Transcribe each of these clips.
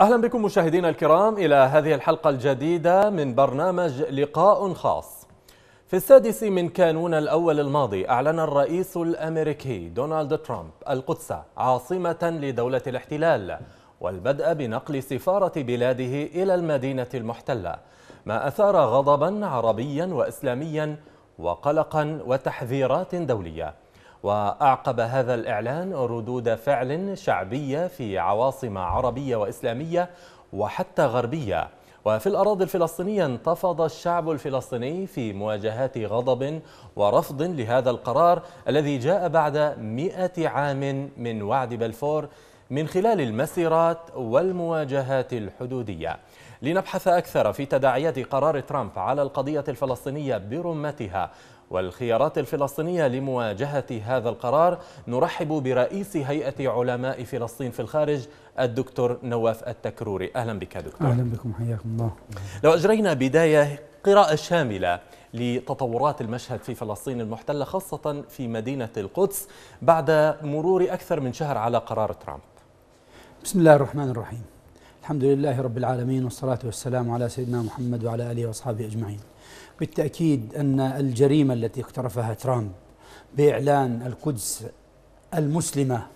أهلا بكم مشاهدينا الكرام إلى هذه الحلقة الجديدة من برنامج لقاء خاص في السادس من كانون الأول الماضي أعلن الرئيس الأمريكي دونالد ترامب القدس عاصمة لدولة الاحتلال والبدء بنقل سفارة بلاده إلى المدينة المحتلة ما أثار غضبا عربيا وإسلاميا وقلقا وتحذيرات دولية وأعقب هذا الإعلان ردود فعل شعبية في عواصم عربية وإسلامية وحتى غربية وفي الأراضي الفلسطينية انتفض الشعب الفلسطيني في مواجهات غضب ورفض لهذا القرار الذي جاء بعد مئة عام من وعد بلفور من خلال المسيرات والمواجهات الحدودية لنبحث أكثر في تداعيات قرار ترامب على القضية الفلسطينية برمتها والخيارات الفلسطينية لمواجهة هذا القرار نرحب برئيس هيئة علماء فلسطين في الخارج الدكتور نواف التكروري أهلا بك دكتور أهلا بكم حياكم الله لو أجرينا بداية قراءة شاملة لتطورات المشهد في فلسطين المحتلة خاصة في مدينة القدس بعد مرور أكثر من شهر على قرار ترامب بسم الله الرحمن الرحيم الحمد لله رب العالمين والصلاة والسلام على سيدنا محمد وعلى آله وأصحابه أجمعين بالتأكيد أن الجريمة التي اقترفها ترامب بإعلان القدس المسلمة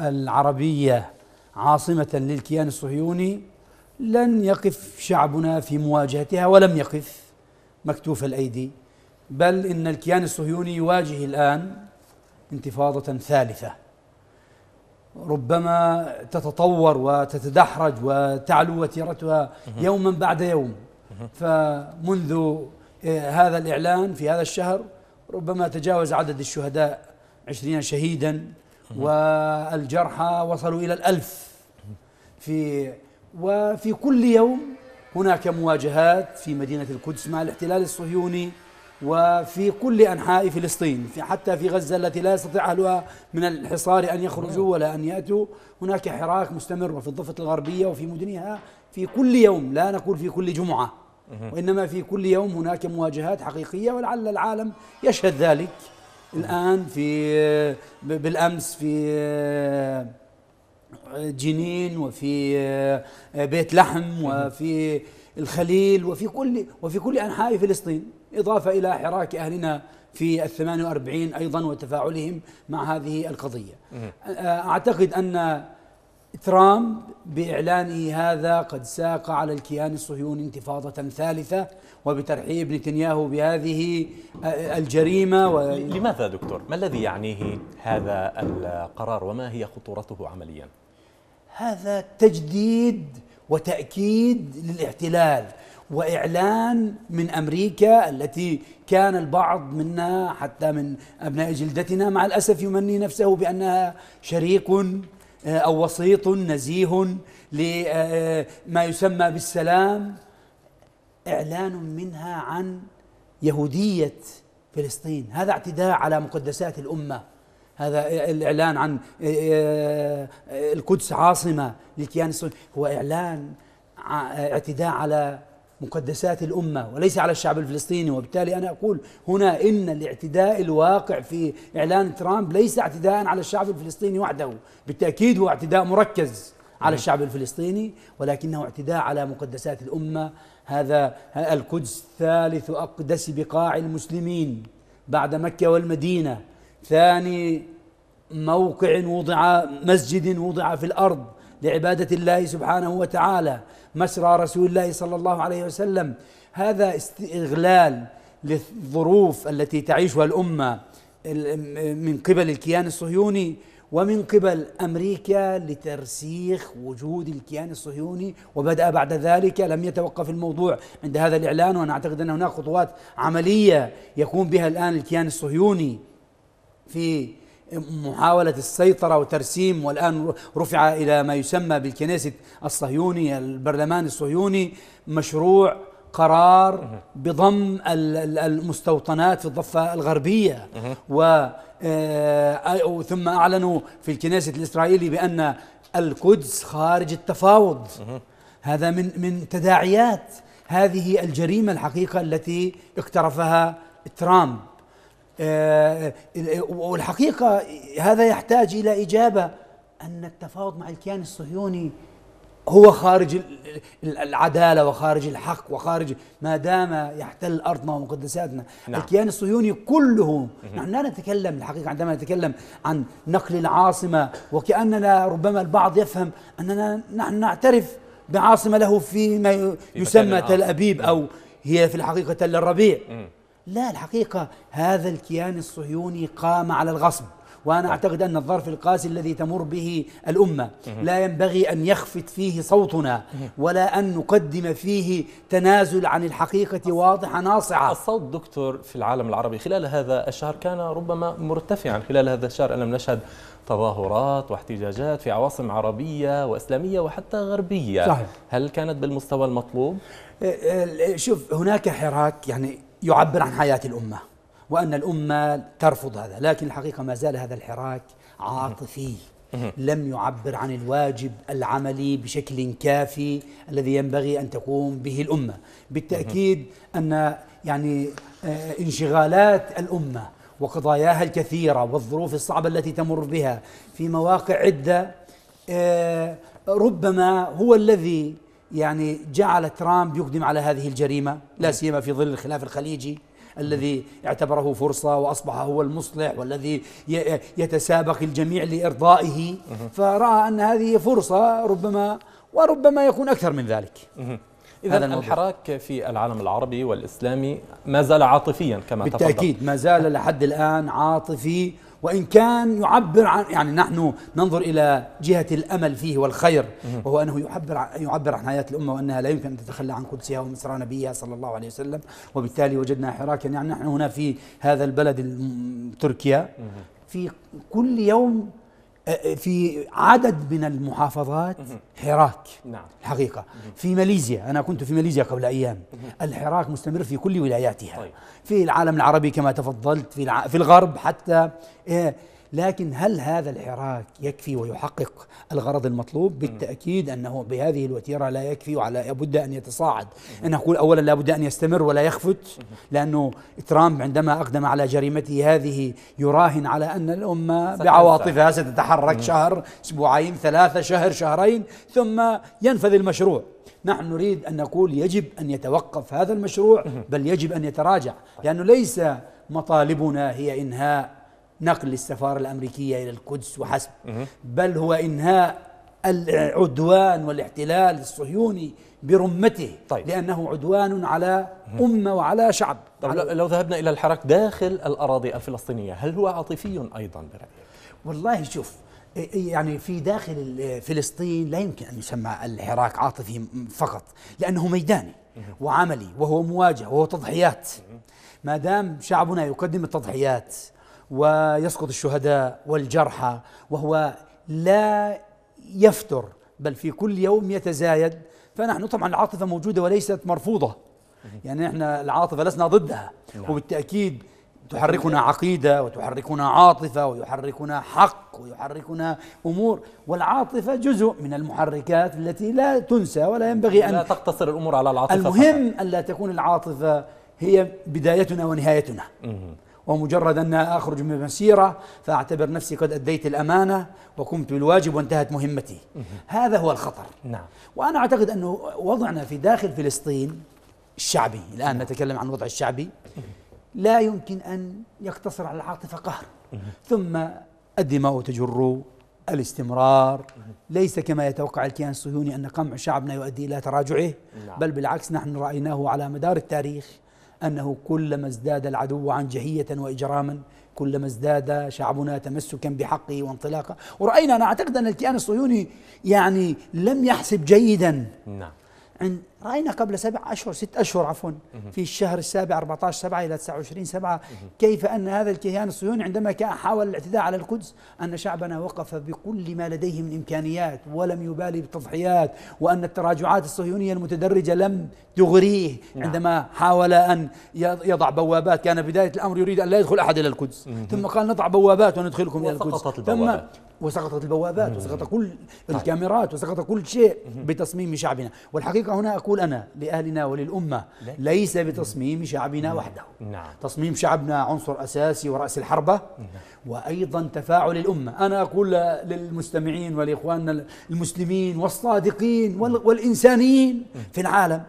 العربية عاصمة للكيان الصهيوني لن يقف شعبنا في مواجهتها ولم يقف مكتوف الأيدي بل إن الكيان الصهيوني يواجه الآن انتفاضة ثالثة ربما تتطور وتتدحرج وتعلو وتيرتها يوما بعد يوم فمنذ آه، هذا الإعلان في هذا الشهر ربما تجاوز عدد الشهداء عشرين شهيدا والجرحى وصلوا إلى الألف في وفي كل يوم هناك مواجهات في مدينة القدس مع الاحتلال الصهيوني وفي كل أنحاء فلسطين في حتى في غزة التي لا يستطيع أهلها من الحصار أن يخرجوا ولا أن يأتوا هناك حراك مستمر وفي الضفة الغربية وفي مدنها في كل يوم لا نقول في كل جمعة وإنما في كل يوم هناك مواجهات حقيقية ولعل العالم يشهد ذلك الآن في بالأمس في جنين وفي بيت لحم وفي الخليل وفي كل وفي كل أنحاء فلسطين إضافة إلى حراك أهلنا في ال 48 أيضا وتفاعلهم مع هذه القضية أعتقد أن ترامب بإعلانه هذا قد ساق على الكيان الصهيوني انتفاضة ثالثة وبترحيب نتنياهو بهذه الجريمة و... لماذا دكتور؟ ما الذي يعنيه هذا القرار وما هي خطورته عمليا؟ هذا تجديد وتأكيد للاحتلال واعلان من امريكا التي كان البعض منا حتى من ابناء جلدتنا مع الاسف يمني نفسه بانها شريك أو وسيط نزيه لما آه، آه، يسمى بالسلام إعلان منها عن يهودية فلسطين هذا اعتداء على مقدسات الأمة هذا الإعلان عن آه، القدس عاصمة للكيان الصهيوني هو إعلان اعتداء على مقدسات الأمة وليس على الشعب الفلسطيني وبالتالي أنا أقول هنا إن الاعتداء الواقع في إعلان ترامب ليس اعتداء على الشعب الفلسطيني وحده بالتأكيد هو اعتداء مركز على نعم. الشعب الفلسطيني ولكنه اعتداء على مقدسات الأمة هذا القدس ثالث أقدس بقاع المسلمين بعد مكة والمدينة ثاني موقع وضع مسجد وضع في الأرض لعبادة الله سبحانه وتعالى مسرى رسول الله صلى الله عليه وسلم هذا استغلال للظروف التي تعيشها الأمة من قبل الكيان الصهيوني ومن قبل امريكا لترسيخ وجود الكيان الصهيوني وبدا بعد ذلك لم يتوقف الموضوع عند هذا الاعلان وانا اعتقد ان هناك خطوات عمليه يقوم بها الان الكيان الصهيوني في محاولة السيطرة وترسيم والآن رفع إلى ما يسمى بالكنيسة الصهيوني البرلمان الصهيوني مشروع قرار بضم المستوطنات في الضفة الغربية و آه، آه، ثم أعلنوا في الكنيسة الإسرائيلي بأن القدس خارج التفاوض هذا من من تداعيات هذه الجريمة الحقيقة التي اقترفها ترامب آه، آه، آه، والحقيقة هذا يحتاج إلى إجابة أن التفاوض مع الكيان الصهيوني هو خارج العدالة وخارج الحق وخارج ما دام يحتل أرضنا ومقدساتنا نعم. الكيان الصهيوني كله نحن لا نتكلم الحقيقة عندما نتكلم عن نقل العاصمة وكأننا ربما البعض يفهم أننا نحن نعترف بعاصمة له فيما يسمى تل أبيب أو هي في الحقيقة تل الربيع لا الحقيقة هذا الكيان الصهيوني قام على الغصب وأنا أعتقد أن الظرف القاسي الذي تمر به الأمة لا ينبغي أن يخفت فيه صوتنا ولا أن نقدم فيه تنازل عن الحقيقة واضحة ناصعة الصوت دكتور في العالم العربي خلال هذا الشهر كان ربما مرتفعا خلال هذا الشهر ألم نشهد تظاهرات واحتجاجات في عواصم عربية وإسلامية وحتى غربية صحيح. هل كانت بالمستوى المطلوب؟ أه، أه، شوف هناك حراك يعني يعبر عن حياة الأمة وأن الأمة ترفض هذا لكن الحقيقة ما زال هذا الحراك عاطفي لم يعبر عن الواجب العملي بشكل كافي الذي ينبغي أن تقوم به الأمة بالتأكيد أن يعني آه، انشغالات الأمة وقضاياها الكثيرة والظروف الصعبة التي تمر بها في مواقع عدة آه، ربما هو الذي يعني جعل ترامب يقدم على هذه الجريمه لا نعم. سيما في ظل الخلاف الخليجي الذي اعتبره فرصة وأصبح هو المصلح والذي يتسابق الجميع لإرضائه فرأى أن هذه فرصة ربما وربما يكون أكثر من ذلك إذا الحراك في العالم العربي والإسلامي ما زال عاطفيا كما بالتأكيد تفضل. ما زال لحد الآن عاطفي وإن كان يعبر عن يعني نحن ننظر إلى جهة الأمل فيه والخير وهو أنه يعبر عن يعبر عن حياة الأمة وأنها لا يمكن أن تتخلى عن قدسها ومسرى نبيها صلى الله عليه وسلم وبالتالي وجدنا حراكا يعني نحن هنا في هذا البلد تركيا في كل يوم أه، أه، في عدد من المحافظات حراك نعم الحقيقة في ماليزيا أنا كنت في ماليزيا قبل أيام الحراك مستمر في كل ولاياتها طيب. في العالم العربي كما تفضلت في في الغرب حتى أه، لكن هل هذا الحراك يكفي ويحقق الغرض المطلوب بالتأكيد أنه بهذه الوتيرة لا يكفي وعلى بد أن يتصاعد أنا أقول أولا لا بد أن يستمر ولا يخفت لأنه ترامب عندما أقدم على جريمته هذه يراهن على أن الأمة بعواطفها ستتحرك شهر أسبوعين ثلاثة شهر شهرين ثم ينفذ المشروع نحن نريد أن نقول يجب أن يتوقف هذا المشروع بل يجب أن يتراجع لأنه ليس مطالبنا هي إنهاء نقل السفارة الأمريكية إلى القدس وحسب بل هو إنهاء العدوان والاحتلال الصهيوني برمته طيب. لأنه عدوان على أمة وعلى شعب طيب على لو ذهبنا إلى الحراك داخل الأراضي الفلسطينية هل هو عاطفي أيضا برأيك؟ والله شوف يعني في داخل فلسطين لا يمكن أن يسمى الحراك عاطفي فقط لأنه ميداني وعملي وهو مواجهة وهو تضحيات ما دام شعبنا يقدم التضحيات ويسقط الشهداء والجرحى وهو لا يفتر بل في كل يوم يتزايد فنحن طبعا العاطفة موجودة وليست مرفوضة يعني احنا العاطفة لسنا ضدها نعم. وبالتأكيد تحركنا عقيدة وتحركنا عاطفة ويحركنا حق ويحركنا أمور والعاطفة جزء من المحركات التي لا تنسى ولا ينبغي أن لا تقتصر الأمور على العاطفة المهم ألا تكون العاطفة هي بدايتنا ونهايتنا ومجرد أن أخرج من المسيرة فأعتبر نفسي قد أديت الأمانة وقمت بالواجب وانتهت مهمتي هذا هو الخطر نعم. وأنا أعتقد أنه وضعنا في داخل فلسطين الشعبي الآن نتكلم عن الوضع الشعبي لا يمكن أن يقتصر على العاطفة قهر ثم الدماء تجر الاستمرار ليس كما يتوقع الكيان الصهيوني أن قمع شعبنا يؤدي إلى تراجعه نعم. بل بالعكس نحن رأيناه على مدار التاريخ أنه كلما ازداد العدو عن جهية وإجراما كلما ازداد شعبنا تمسكا بحقه وانطلاقه ورأينا أنا أعتقد أن الكيان الصهيوني يعني لم يحسب جيدا نعم راينا قبل سبع اشهر ست اشهر عفوا في الشهر السابع 14 7 الى 29 7 كيف ان هذا الكيان الصهيوني عندما كان حاول الاعتداء على القدس ان شعبنا وقف بكل ما لديه من امكانيات ولم يبالي بالتضحيات وان التراجعات الصهيونيه المتدرجه لم تغريه نعم. عندما حاول ان يضع بوابات كان بدايه الامر يريد ان لا يدخل احد الى القدس ثم قال نضع بوابات وندخلكم الى القدس ثم وسقطت البوابات وسقط كل طيب. الكاميرات وسقط كل شيء بتصميم شعبنا والحقيقه هنا اقول أقول أنا لأهلنا وللأمة ليس بتصميم شعبنا نعم. وحده نعم. تصميم شعبنا عنصر أساسي ورأس الحربة نعم. وأيضا تفاعل الأمة أنا أقول للمستمعين ولإخواننا المسلمين والصادقين نعم. والإنسانيين في العالم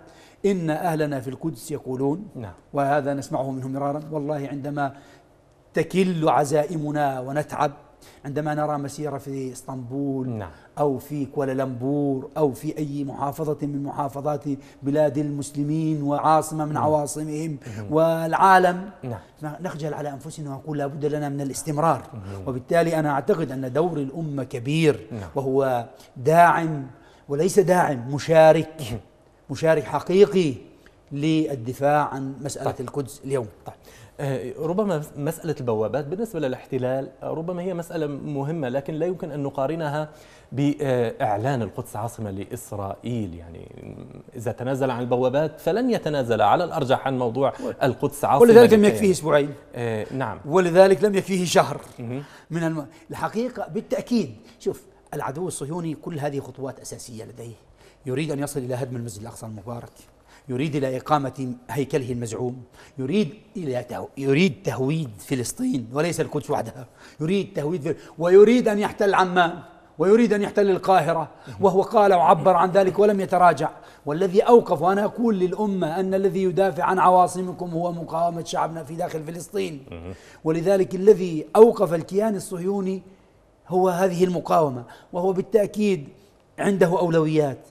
إن أهلنا في القدس يقولون نعم. وهذا نسمعه منهم مرارا والله عندما تكل عزائمنا ونتعب عندما نرى مسيرة في اسطنبول نعم. أو في كوالالمبور أو في أي محافظة من محافظات بلاد المسلمين وعاصمة من نعم. عواصمهم نعم. والعالم نعم. نخجل على أنفسنا ونقول لا بد لنا من الاستمرار نعم. وبالتالي أنا أعتقد أن دور الأمة كبير نعم. وهو داعم وليس داعم مشارك نعم. مشارك حقيقي للدفاع عن مسألة طيب. القدس اليوم طيب. آه، ربما مسألة البوابات بالنسبة للاحتلال آه، ربما هي مسألة مهمة لكن لا يمكن أن نقارنها بإعلان القدس عاصمة لإسرائيل يعني إذا تنازل عن البوابات فلن يتنازل على الأرجح عن موضوع القدس عاصمة ولذلك لم يكفيه أسبوعين آه، نعم ولذلك لم يكفيه شهر من الم... الحقيقة بالتأكيد شوف العدو الصهيوني كل هذه خطوات أساسية لديه يريد أن يصل إلى هدم المسجد الأقصى المبارك يريد إلى إقامة هيكله المزعوم يريد إلى تهو يريد تهويد فلسطين وليس القدس وحدها يريد تهويد ويريد أن يحتل عمان ويريد أن يحتل القاهرة وهو قال وعبر عن ذلك ولم يتراجع والذي أوقف وأنا أقول للأمة أن الذي يدافع عن عواصمكم هو مقاومة شعبنا في داخل فلسطين ولذلك الذي أوقف الكيان الصهيوني هو هذه المقاومة وهو بالتأكيد عنده أولويات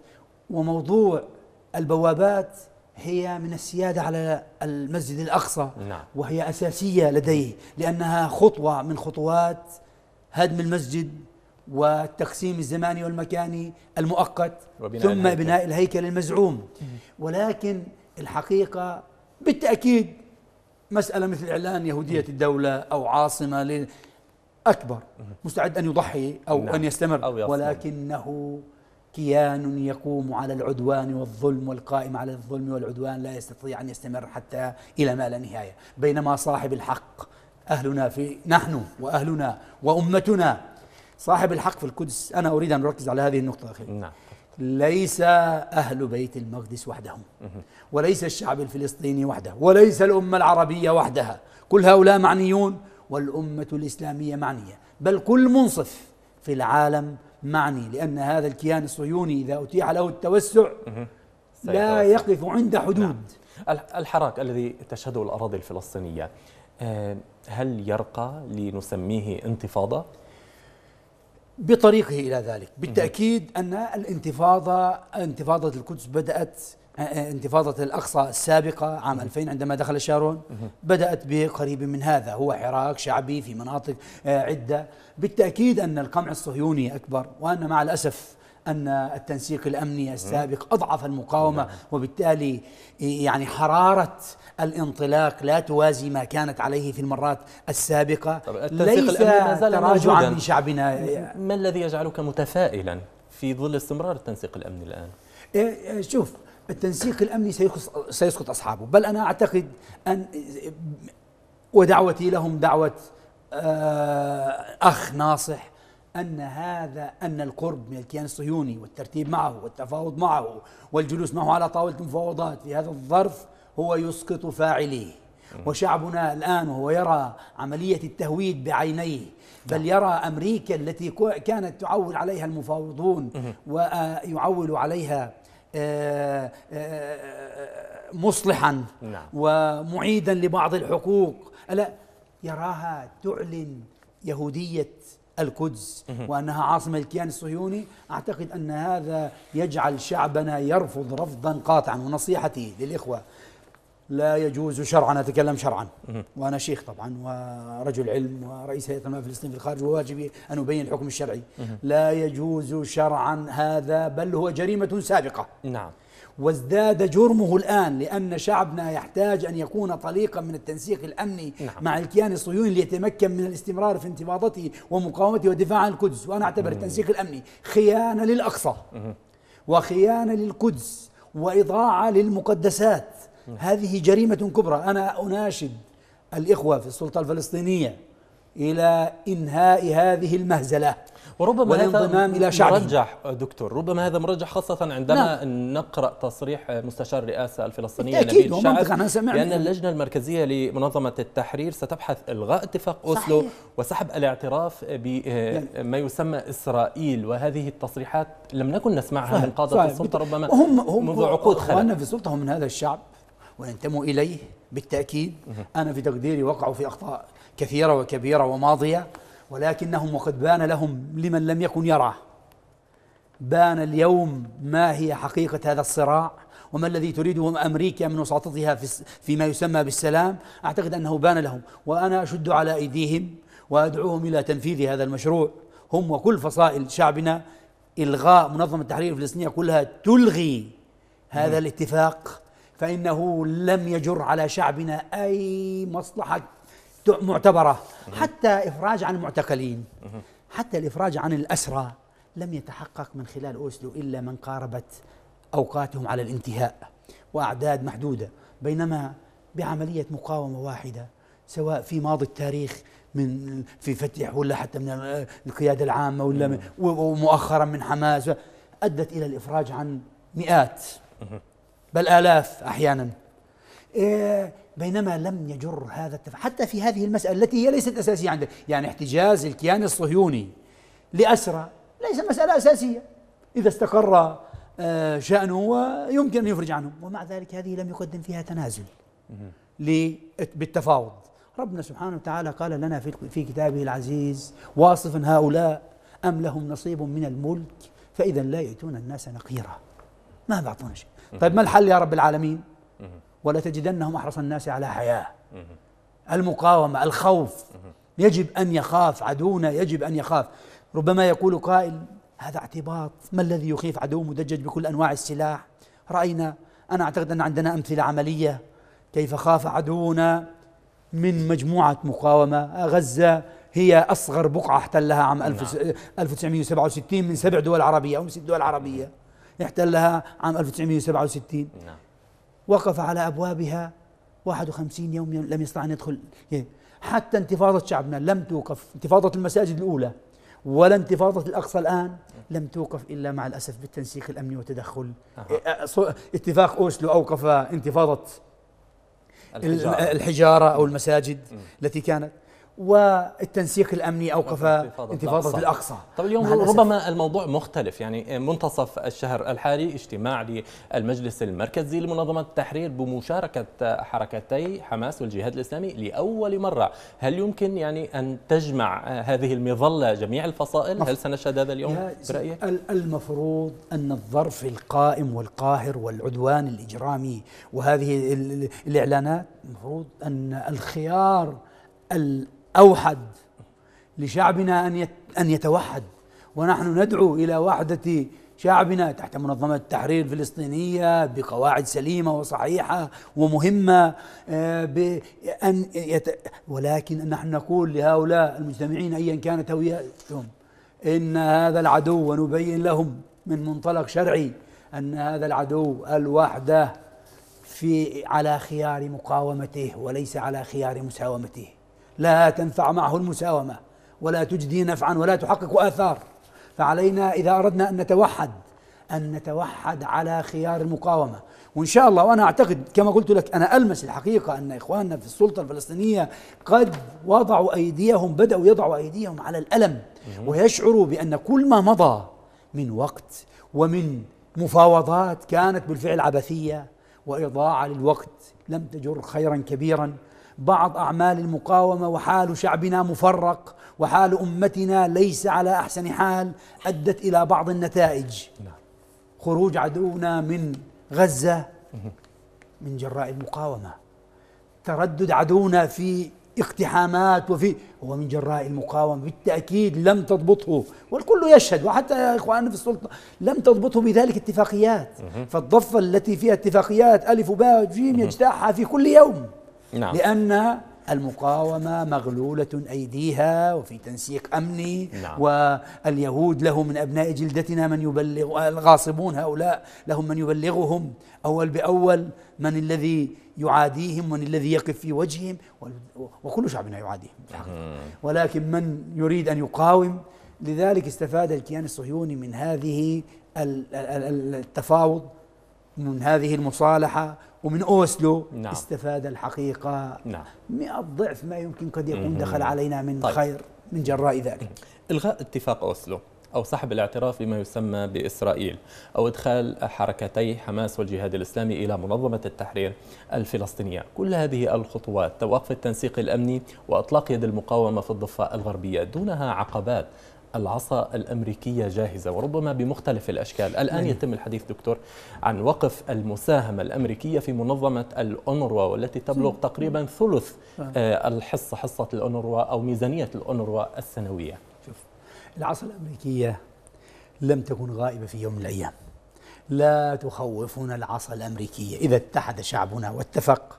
وموضوع البوابات هي من السيادة على المسجد الأقصى نعم. وهي أساسية لديه لأنها خطوة من خطوات هدم المسجد والتقسيم الزماني والمكاني المؤقت وبناء ثم الهيكل. بناء الهيكل المزعوم ولكن الحقيقة بالتأكيد مسألة مثل إعلان يهودية الدولة أو عاصمة أكبر مستعد أن يضحي أو نعم. أن يستمر أو ولكنه كيان يقوم على العدوان والظلم والقائم على الظلم والعدوان لا يستطيع أن يستمر حتى إلى ما لا نهاية بينما صاحب الحق أهلنا في نحن وأهلنا وأمتنا صاحب الحق في القدس أنا أريد أن أركز على هذه النقطة أخي نعم. ليس أهل بيت المقدس وحدهم وليس الشعب الفلسطيني وحده وليس الأمة العربية وحدها كل هؤلاء معنيون والأمة الإسلامية معنية بل كل منصف في العالم معني لأن هذا الكيان الصهيوني إذا أتيح له التوسع لا يقف عند نعم. حدود نعم. الحراك الذي تشهده الأراضي الفلسطينية آه، هل يرقى لنسميه انتفاضة؟ بطريقه إلى ذلك بالتأكيد أن الانتفاضة انتفاضة القدس بدأت انتفاضة الأقصى السابقة عام 2000 عندما دخل شارون بدأت بقريب من هذا هو حراك شعبي في مناطق آه، عدة بالتأكيد أن القمع الصهيوني أكبر وأن مع الأسف أن التنسيق الأمني السابق أضعف المقاومة نعم. وبالتالي يعني حرارة الانطلاق لا توازي ما كانت عليه في المرات السابقة ليس تراجعا من شعبنا ما الذي يجعلك متفائلا في ظل استمرار التنسيق الأمني الآن؟ آه، آه، شوف التنسيق الامني سيسقط اصحابه بل انا اعتقد ان ودعوتي لهم دعوه آه، اخ ناصح ان هذا ان القرب من الكيان الصهيوني والترتيب معه والتفاوض معه والجلوس معه على طاوله المفاوضات في هذا الظرف هو يسقط فاعليه وشعبنا الآن وهو يرى عملية التهويد بعينيه بل نعم. يرى أمريكا التي كانت تعول عليها المفاوضون ويعول عليها مصلحا نعم. ومعيدا لبعض الحقوق ألا يراها تعلن يهودية القدس وأنها عاصمة الكيان الصهيوني أعتقد أن هذا يجعل شعبنا يرفض رفضا قاطعا ونصيحتي للإخوة لا يجوز شرعا أتكلم شرعا وأنا شيخ طبعا ورجل علم ورئيس هيئة المال الفلسطيني في الخارج وواجبي أن أبين الحكم الشرعي لا يجوز شرعا هذا بل هو جريمة سابقة نعم وازداد جرمه الآن لأن شعبنا يحتاج أن يكون طليقا من التنسيق الأمني نعم. مع الكيان الصهيوني ليتمكن من الاستمرار في انتفاضته ومقاومته والدفاع عن القدس وأنا أعتبر التنسيق الأمني خيانة للأقصى وخيانة للقدس وإضاعة للمقدسات هذه جريمة كبرى أنا أناشد الإخوة في السلطة الفلسطينية إلى إنهاء هذه المهزلة وربما والانضمام إلى شعبه مرجح دكتور ربما هذا مرجح خاصة عندما نعم. نقرأ تصريح مستشار الرئاسة الفلسطينية نبيل شعب بأن اللجنة المركزية لمنظمة التحرير ستبحث إلغاء اتفاق أوسلو صحيح. وسحب الاعتراف بما يعني يسمى إسرائيل وهذه التصريحات لم نكن نسمعها صحيح. من قادة صحيح. السلطة ربما هم هم منذ عقود خلال في السلطة هم من هذا الشعب وينتموا إليه بالتأكيد أنا في تقديري وقعوا في أخطاء كثيرة وكبيرة وماضية ولكنهم وقد بان لهم لمن لم يكن يرى بان اليوم ما هي حقيقة هذا الصراع وما الذي تريده أمريكا من وساطتها في فيما يسمى بالسلام أعتقد أنه بان لهم وأنا أشد على أيديهم وأدعوهم إلى تنفيذ هذا المشروع هم وكل فصائل شعبنا إلغاء منظمة التحرير الفلسطينية كلها تلغي هذا الاتفاق فإنه لم يجر على شعبنا أي مصلحة معتبرة حتى إفراج عن المعتقلين حتى الإفراج عن الأسرى لم يتحقق من خلال أوسلو إلا من قاربت أوقاتهم على الانتهاء وأعداد محدودة بينما بعملية مقاومة واحدة سواء في ماضي التاريخ من في فتح ولا حتى من القيادة العامة ولا ومؤخرا من حماس أدت إلى الإفراج عن مئات بل آلاف أحيانا إيه بينما لم يجر هذا التفاعل حتى في هذه المسألة التي هي ليست أساسية عنده يعني احتجاز الكيان الصهيوني لأسرى ليس مسألة أساسية إذا استقر آه، شأنه يمكن أن يفرج عنه ومع ذلك هذه لم يقدم فيها تنازل بالتفاوض ربنا سبحانه وتعالى قال لنا في, كتابه العزيز واصفا هؤلاء أم لهم نصيب من الملك فإذا لا يؤتون الناس نقيرا ما بعطونا شيء طيب ما الحل يا رب العالمين تجدنهم أحرص الناس على حياة المقاومة الخوف يجب أن يخاف عدونا يجب أن يخاف ربما يقول قائل هذا اعتباط ما الذي يخيف عدو مدجج بكل أنواع السلاح رأينا أنا أعتقد أن عندنا أمثلة عملية كيف خاف عدونا من مجموعة مقاومة غزة هي أصغر بقعة احتلها عام 1967 نعم. من سبع دول عربية أو من ست دول عربية احتلها عام 1967 نعم. وقف على أبوابها 51 يوم لم يستطع أن يدخل إيه. حتى انتفاضة شعبنا لم توقف انتفاضة المساجد الأولى ولا انتفاضة الأقصى الآن لم توقف إلا مع الأسف بالتنسيق الأمني والتدخل إيه، أه. اتفاق أوسلو أوقف انتفاضة الحجارة, الحجارة أو المساجد م. التي كانت والتنسيق الامني اوقف انتفاضه الاقصى طب اليوم ربما الموضوع مختلف يعني منتصف الشهر الحالي اجتماع للمجلس المركزي لمنظمه التحرير بمشاركه حركتي حماس والجهاد الاسلامي لاول مره هل يمكن يعني ان تجمع هذه المظله جميع الفصائل هل سنشهد هذا اليوم برايك المفروض ان الظرف القائم والقاهر والعدوان الاجرامي وهذه الاعلانات المفروض ان الخيار أوحد لشعبنا أن أن يتوحد ونحن ندعو إلى وحدة شعبنا تحت منظمة التحرير الفلسطينية بقواعد سليمة وصحيحة ومهمة آه، بأن يت... ولكن نحن نقول لهؤلاء المجتمعين أيا كانت هويتهم إن هذا العدو ونبين لهم من منطلق شرعي أن هذا العدو الوحدة في على خيار مقاومته وليس على خيار مساومته لا تنفع معه المساومة ولا تجدي نفعا ولا تحقق آثار فعلينا إذا أردنا أن نتوحد أن نتوحد على خيار المقاومة وإن شاء الله وأنا أعتقد كما قلت لك أنا ألمس الحقيقة أن إخواننا في السلطة الفلسطينية قد وضعوا أيديهم بدأوا يضعوا أيديهم على الألم ويشعروا بأن كل ما مضى من وقت ومن مفاوضات كانت بالفعل عبثية وإضاعة للوقت لم تجر خيرا كبيرا بعض أعمال المقاومة وحال شعبنا مفرق وحال أمتنا ليس على أحسن حال أدت إلى بعض النتائج نعم. خروج عدونا من غزة من جراء المقاومة تردد عدونا في اقتحامات وفي هو من جراء المقاومة بالتأكيد لم تضبطه والكل يشهد وحتى إخواننا في السلطة لم تضبطه بذلك اتفاقيات فالضفة التي فيها اتفاقيات ألف وباء جيم يجتاحها في كل يوم نعم. لأن المقاومة مغلولة أيديها وفي تنسيق أمني نعم. واليهود لهم من أبناء جلدتنا من يبلغ الغاصبون هؤلاء لهم من يبلغهم أول بأول من الذي يعاديهم من الذي يقف في وجههم وكل شعبنا يعاديهم ولكن من يريد أن يقاوم لذلك استفاد الكيان الصهيوني من هذه التفاوض من هذه المصالحة ومن أوسلو نعم. استفاد الحقيقة نعم. مئة ضعف ما يمكن قد يكون دخل علينا من طيب. خير من جراء ذلك إلغاء اتفاق أوسلو أو سحب الاعتراف بما يسمى بإسرائيل أو إدخال حركتي حماس والجهاد الإسلامي إلى منظمة التحرير الفلسطينية كل هذه الخطوات توقف التنسيق الأمني وإطلاق يد المقاومة في الضفة الغربية دونها عقبات العصا الأمريكية جاهزة وربما بمختلف الأشكال الآن نعم. يتم الحديث دكتور عن وقف المساهمة الأمريكية في منظمة الأونروا والتي تبلغ نعم. تقريبا ثلث نعم. آه، الحصة حصة الأونروا أو ميزانية الأونروا السنوية شوف العصا الأمريكية لم تكن غائبة في يوم من الأيام لا تخوفنا العصا الأمريكية إذا اتحد شعبنا واتفق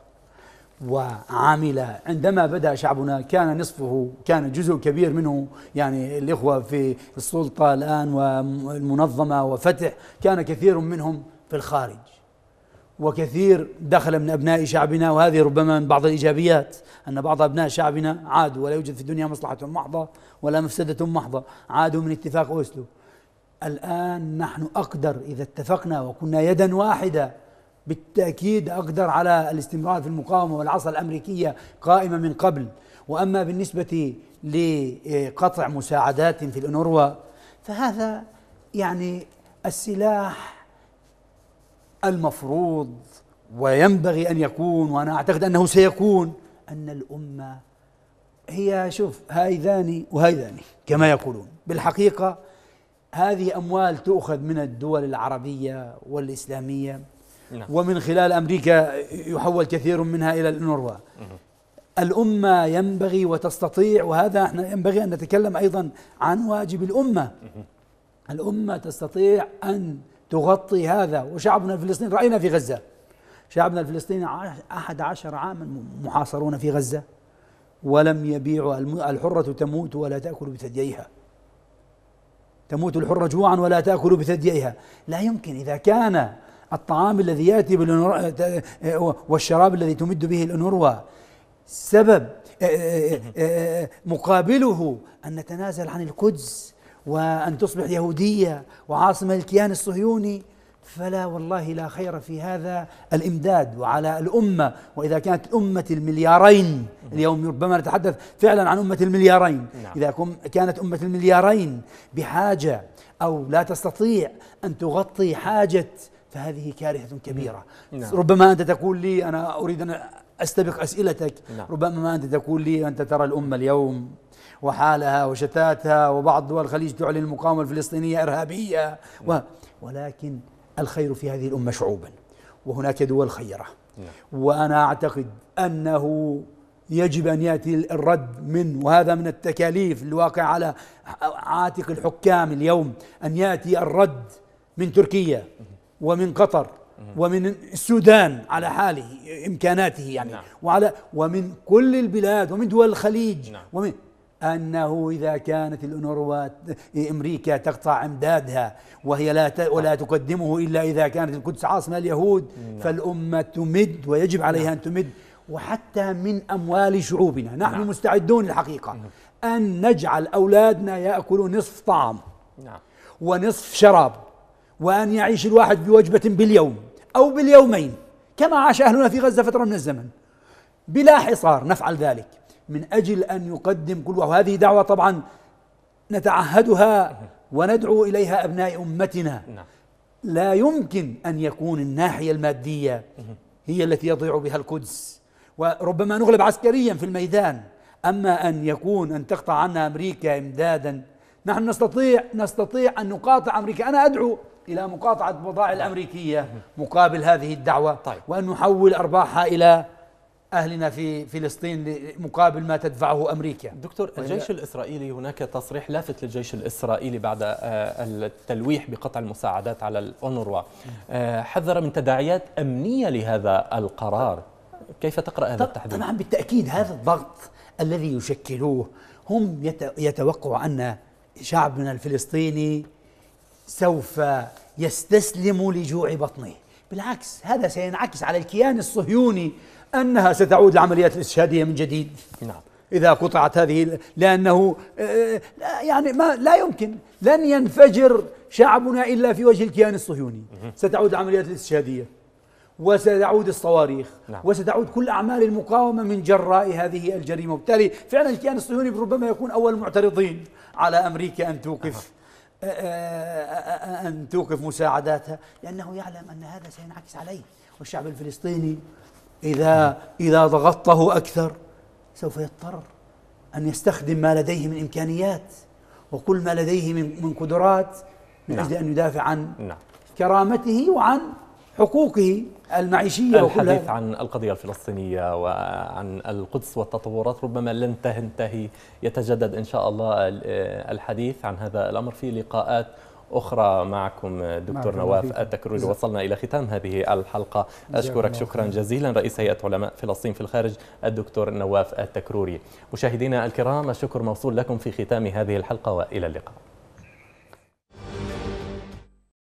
وعاملة عندما بدأ شعبنا كان نصفه كان جزء كبير منه يعني الإخوة في السلطة الآن والمنظمة وفتح كان كثير منهم في الخارج وكثير دخل من أبناء شعبنا وهذه ربما من بعض الإيجابيات أن بعض أبناء شعبنا عادوا ولا يوجد في الدنيا مصلحة محضة ولا مفسدة محضة عادوا من اتفاق أوسلو الآن نحن أقدر إذا اتفقنا وكنا يدا واحدة بالتأكيد أقدر على الاستمرار في المقاومة والعصا الأمريكية قائمة من قبل وأما بالنسبة لقطع مساعدات في الأنوروا فهذا يعني السلاح المفروض وينبغي أن يكون وأنا أعتقد أنه سيكون أن الأمة هي شوف هايذاني وهايذاني كما يقولون بالحقيقة هذه أموال تؤخذ من الدول العربية والإسلامية نعم. ومن خلال أمريكا يحول كثير منها إلى النروة الأمة ينبغي وتستطيع وهذا احنا ينبغي أن نتكلم أيضا عن واجب الأمة الأمة تستطيع أن تغطي هذا وشعبنا الفلسطيني رأينا في غزة شعبنا الفلسطيني أحد عشر عاما محاصرون في غزة ولم يبيعوا الحرة تموت ولا تأكل بثدييها تموت الحرة جوعا ولا تأكل بثدييها لا يمكن إذا كان الطعام الذي يأتي بالأنور والشراب الذي تمد به الانوروه سبب آه، آه، آه، مقابله أن نتنازل عن القدس وأن تصبح يهودية وعاصمة الكيان الصهيوني فلا والله لا خير في هذا الامداد وعلى الامه واذا كانت امه المليارين اليوم ربما نتحدث فعلا عن امه المليارين نعم. اذا كانت امه المليارين بحاجه او لا تستطيع ان تغطي حاجه فهذه كارثة نعم. كبيرة نعم. ربما أنت تقول لي أنا أريد أن أستبق أسئلتك نعم. ربما أنت تقول لي أنت ترى الأمة اليوم وحالها وشتاتها وبعض دول الخليج تعلن المقاومة الفلسطينية إرهابية نعم. و... ولكن الخير في هذه الأمة شعوبا وهناك دول خيرة نعم. وأنا أعتقد أنه يجب أن يأتي الرد من وهذا من التكاليف الواقع على عاتق الحكام اليوم أن يأتي الرد من تركيا نعم. ومن قطر ومن السودان على حاله امكاناته يعني نعم. وعلى ومن كل البلاد ومن دول الخليج نعم. ومن انه اذا كانت الانوروا امريكا تقطع امدادها وهي لا ت... ولا نعم. تقدمه الا اذا كانت القدس عاصمه اليهود نعم. فالامه تمد ويجب عليها نعم. ان تمد وحتى من اموال شعوبنا نحن نعم. مستعدون الحقيقه نعم. ان نجعل اولادنا ياكلوا نصف طعام نعم. ونصف شراب وأن يعيش الواحد بوجبة باليوم أو باليومين كما عاش أهلنا في غزة فترة من الزمن بلا حصار نفعل ذلك من أجل أن يقدم كل وهذه دعوة طبعا نتعهدها وندعو إليها أبناء أمتنا نعم. لا يمكن أن يكون الناحية المادية هي التي يضيع بها القدس وربما نغلب عسكريا في الميدان أما أن يكون أن تقطع عنا أمريكا إمدادا نحن نستطيع نستطيع أن نقاطع أمريكا أنا أدعو إلى مقاطعة بضائع الأمريكية مقابل هذه الدعوة طيب. وأن نحول أرباحها إلى أهلنا في فلسطين مقابل ما تدفعه أمريكا دكتور الجيش الإسرائيلي هناك تصريح لافت للجيش الإسرائيلي بعد آه، التلويح بقطع المساعدات على الأونروا آه، حذر من تداعيات أمنية لهذا القرار كيف تقرأ هذا التحذير؟ طبعا بالتأكيد هذا الضغط الذي يشكلوه هم يتوقع أن شعبنا الفلسطيني سوف يستسلم لجوع بطنه بالعكس هذا سينعكس على الكيان الصهيوني أنها ستعود العمليات الاستشهادية من جديد نعم إذا قطعت هذه لأنه آه، آه، يعني ما لا يمكن لن ينفجر شعبنا إلا في وجه الكيان الصهيوني ستعود العمليات الاستشهادية وستعود الصواريخ نعم. وستعود كل أعمال المقاومة من جراء هذه الجريمة وبالتالي فعلا الكيان الصهيوني ربما يكون أول المعترضين على أمريكا أن توقف أن توقف مساعداتها لأنه يعلم أن هذا سينعكس عليه والشعب الفلسطيني إذا إذا ضغطته أكثر سوف يضطر أن يستخدم ما لديه من إمكانيات وكل ما لديه من من قدرات من نعم. أجل أن يدافع عن نعم. كرامته وعن حقوقه المعيشية الحديث عن القضية الفلسطينية وعن القدس والتطورات ربما لن تنتهي يتجدد إن شاء الله الحديث عن هذا الأمر في لقاءات أخرى معكم دكتور معكم نواف التكروري نعم. وصلنا إلى ختام هذه الحلقة أشكرك شكرا جزيلا رئيس هيئة علماء فلسطين في الخارج الدكتور نواف التكروري مشاهدينا الكرام الشكر موصول لكم في ختام هذه الحلقة وإلى اللقاء